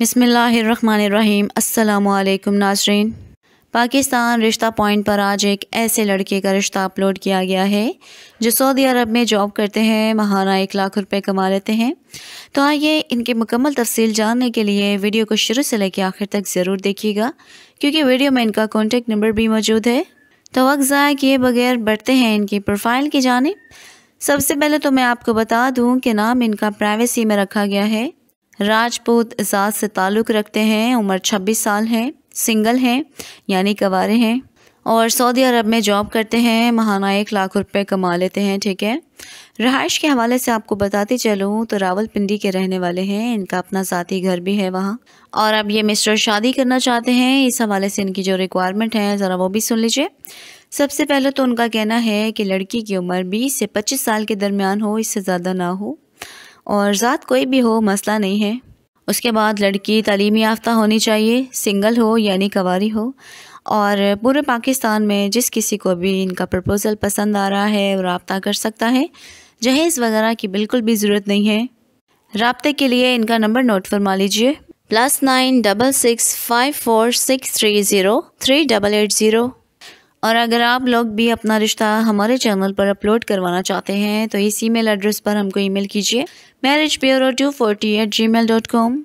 बिसमीम् अल्लाम नाजरीन पाकिस्तान रिश्ता पॉइंट पर आज एक ऐसे लड़के का रिश्ता अपलोड किया गया है जो सऊदी अरब में जॉब करते हैं महाना एक लाख रुपए कमा लेते हैं तो आइए इनके मुकम्मल तफसील जानने के लिए वीडियो को शुरू से लेकर आखिर तक ज़रूर देखिएगा क्योंकि वीडियो में इनका कॉन्टेक्ट नंबर भी मौजूद है तो वक्त ज़ाया किए बगैर बढ़ते हैं इनकी प्रोफाइल की जानब सबसे पहले तो मैं आपको बता दूँ कि नाम इनका प्राइवेसी में रखा गया है राजपूत ज़ात से ताल्लुक़ रखते हैं उम्र 26 साल हैं सिंगल हैं यानी कवारे हैं और सऊदी अरब में जॉब करते हैं महाना एक लाख रुपए कमा लेते हैं ठीक है रहाइश के हवाले से आपको बताते चलूँ तो रावलपिंडी के रहने वाले हैं इनका अपना साथी घर भी है वहाँ और अब ये मिस्टर शादी करना चाहते हैं इस हवाले से इनकी जो रिक्वायरमेंट है ज़रा वो भी सुन लीजिए सबसे पहले तो उनका कहना है कि लड़की की उम्र 20 से 25 साल के दरमियान हो इससे ज़्यादा ना हो और ज़ात कोई भी हो मसला नहीं है उसके बाद लड़की तलीम याफ्ता होनी चाहिए सिंगल हो यानी कवारी हो और पूरे पाकिस्तान में जिस किसी को भी इनका प्रपोज़ल पसंद आ रहा है और रबता कर सकता है जहेज़ वगैरह की बिल्कुल भी ज़रूरत नहीं है रबते के लिए इनका नंबर नोट फरमा लीजिए plus nine double six five four six three zero three double eight zero और अगर आप लोग भी अपना रिश्ता हमारे चैनल पर अपलोड करवाना चाहते हैं तो इस ईमेल एड्रेस पर हमको ईमेल कीजिए marriage bureau two forty eight G mail dot com